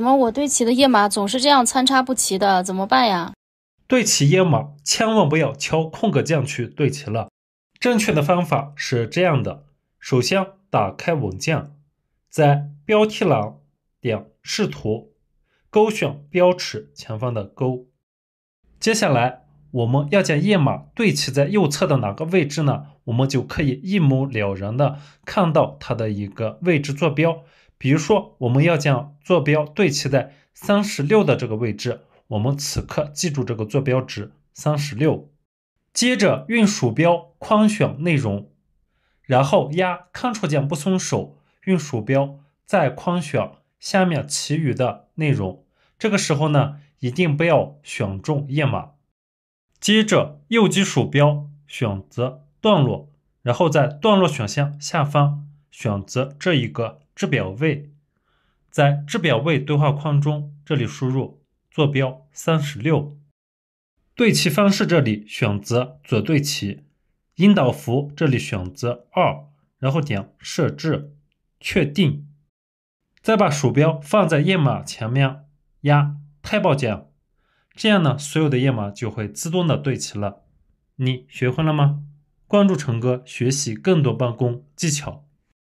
怎么我对齐的页码总是这样参差不齐的？怎么办呀？对齐页码千万不要敲空格键去对齐了，正确的方法是这样的：首先打开文件，在标题栏点视图，勾选标尺前方的勾。接下来。我们要将页码对齐在右侧的哪个位置呢？我们就可以一目了然的看到它的一个位置坐标。比如说，我们要将坐标对齐在三十六的这个位置，我们此刻记住这个坐标值三十六，接着用鼠标框选内容，然后压 Ctrl 键不松手，用鼠标再框选下面其余的内容。这个时候呢，一定不要选中页码。接着右击鼠标，选择段落，然后在段落选项下方选择这一个制表位，在制表位对话框中，这里输入坐标三十六，对齐方式这里选择左对齐，引导符这里选择二，然后点设置确定，再把鼠标放在页码前面，压，太 b 键。这样呢，所有的页码就会自动的对齐了。你学会了吗？关注成哥，学习更多办公技巧。